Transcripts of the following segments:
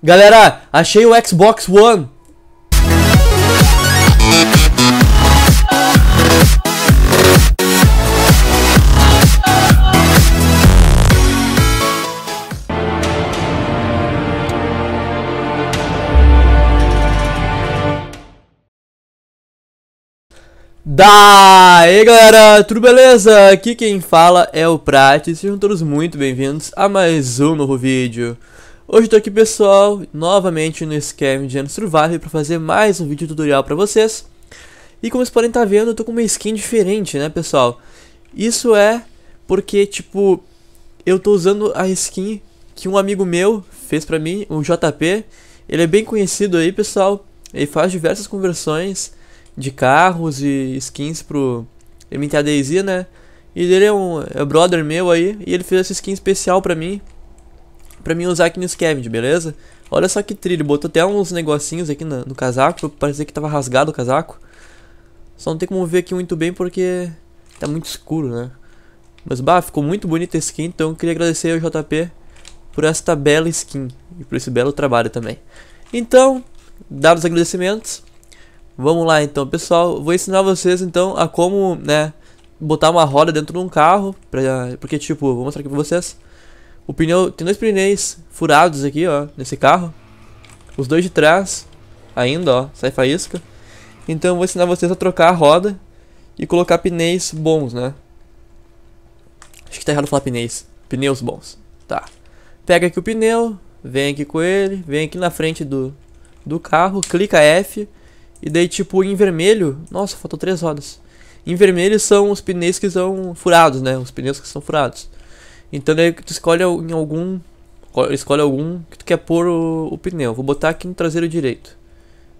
Galera, achei o Xbox One. Daí galera, tudo beleza? Aqui quem fala é o Prati, sejam todos muito bem-vindos a mais um novo vídeo. Hoje estou aqui pessoal, novamente no Scavenge and Survival para fazer mais um vídeo tutorial para vocês E como vocês podem estar tá vendo, eu tô com uma skin diferente, né pessoal Isso é porque, tipo, eu tô usando a skin que um amigo meu fez para mim, o um JP Ele é bem conhecido aí pessoal, ele faz diversas conversões de carros e skins pro MTADZ, né E ele é um é brother meu aí, e ele fez essa skin especial para mim pra mim usar aqui no scavenge, beleza? Olha só que trilho, botou até uns negocinhos aqui no, no casaco, parecia que tava rasgado o casaco. Só não tem como ver aqui muito bem porque tá muito escuro, né? Mas, bah, ficou muito bonita esse skin, então eu queria agradecer ao JP por esta bela skin e por esse belo trabalho também. Então, dados os agradecimentos, vamos lá então, pessoal. Vou ensinar vocês então a como, né, botar uma roda dentro de um carro, pra, porque tipo, vou mostrar aqui pra vocês. O pneu, tem dois pneus furados aqui, ó, nesse carro. Os dois de trás, ainda, ó, sai faísca. Então eu vou ensinar vocês a trocar a roda e colocar pneus bons, né? Acho que tá errado falar pneus. Pneus bons. Tá. Pega aqui o pneu, vem aqui com ele, vem aqui na frente do, do carro, clica F. E daí, tipo, em vermelho... Nossa, faltou três rodas. Em vermelho são os pneus que são furados, né? Os pneus que são furados. Então daí tu escolhe em algum. Escolhe algum que tu quer pôr o, o pneu. Vou botar aqui no traseiro direito.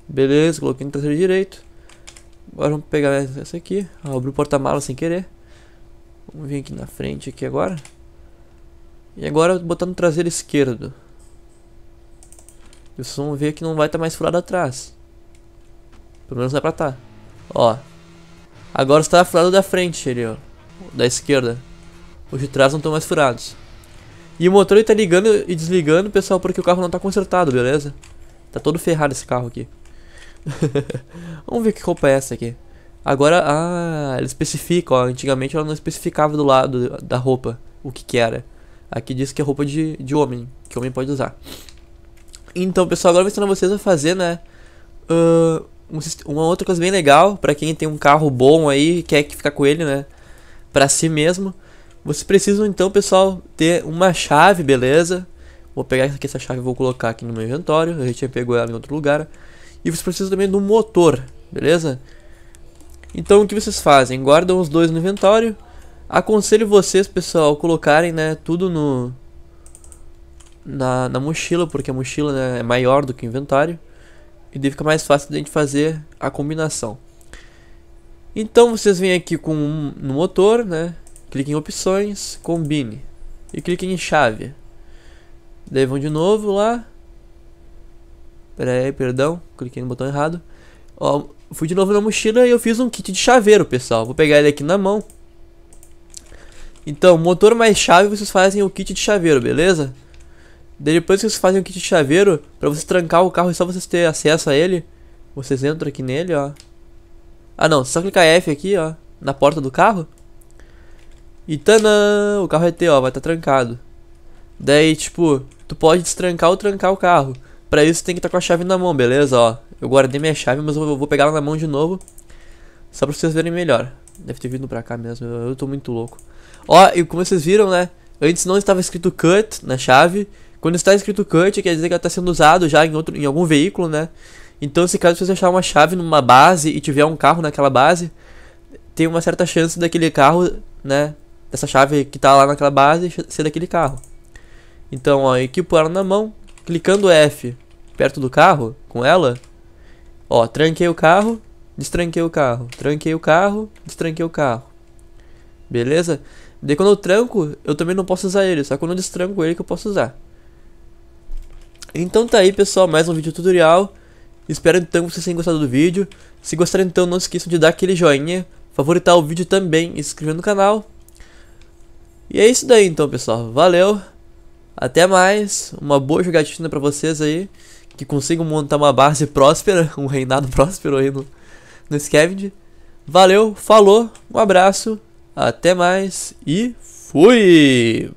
Beleza, coloquei no traseiro direito. Agora vamos pegar essa aqui. Ah, abri o porta-malas sem querer. Vamos vir aqui na frente aqui agora. E agora vou botar no traseiro esquerdo. Vocês vão ver que não vai estar tá mais furado atrás. Pelo menos não é pra estar. Tá. Ó. Agora está furado da frente ali, ó. Da esquerda. Os de trás não estão mais furados. E o motor está ligando e desligando, pessoal, porque o carro não está consertado, beleza? Tá todo ferrado esse carro aqui. Vamos ver que roupa é essa aqui. Agora, ah, ele especifica, ó. Antigamente ela não especificava do lado da roupa o que que era. Aqui diz que é roupa de, de homem, que homem pode usar. Então, pessoal, agora eu vou ensinar vocês a fazer, né? Uh, uma outra coisa bem legal, pra quem tem um carro bom aí quer que ficar com ele, né? Pra si mesmo. Vocês precisam então, pessoal, ter uma chave, beleza? Vou pegar aqui essa chave e vou colocar aqui no meu inventório. gente já pegou ela em outro lugar. E vocês precisam também do motor, beleza? Então o que vocês fazem? Guardam os dois no inventório. Aconselho vocês, pessoal, colocarem né, tudo no na, na mochila, porque a mochila né, é maior do que o inventário. E daí fica mais fácil de a gente fazer a combinação. Então vocês vêm aqui com um, no motor, né? Clique em opções, combine. E clique em chave. Daí vão de novo lá. Pera aí, perdão, cliquei no botão errado. Ó, fui de novo na mochila e eu fiz um kit de chaveiro, pessoal. Vou pegar ele aqui na mão. Então, motor mais chave, vocês fazem o kit de chaveiro, beleza? Daí depois que vocês fazem o kit de chaveiro, pra você trancar o carro e só vocês ter acesso a ele, vocês entram aqui nele, ó. Ah não, só clicar F aqui, ó, na porta do carro. E tanã, o carro é teu, ó, vai estar tá trancado. Daí, tipo, tu pode destrancar ou trancar o carro. Pra isso tem que estar tá com a chave na mão, beleza? Ó, eu guardei minha chave, mas eu vou pegar ela na mão de novo. Só pra vocês verem melhor. Deve ter vindo pra cá mesmo, eu, eu tô muito louco. Ó, e como vocês viram, né? Antes não estava escrito cut na chave. Quando está escrito cut, quer dizer que ela está sendo usado já em, outro, em algum veículo, né? Então, se caso você achar uma chave numa base e tiver um carro naquela base, tem uma certa chance daquele carro, né, dessa chave que está lá naquela base ser daquele carro. Então, ó, equipo ela na mão, clicando F perto do carro, com ela, ó, tranquei o carro, destranquei o carro, tranquei o carro, destranquei o carro. Beleza? Daí quando eu tranco, eu também não posso usar ele, só quando eu destranco ele que eu posso usar. Então tá aí pessoal, mais um vídeo tutorial. Espero então que vocês tenham gostado do vídeo. Se gostaram então, não esqueçam de dar aquele joinha, favoritar o vídeo também e se inscrever no canal. E é isso daí então, pessoal. Valeu. Até mais. Uma boa jogatina para vocês aí. Que consigam montar uma base próspera, um reinado próspero aí no, no Scavenge. Valeu, falou, um abraço, até mais e fui!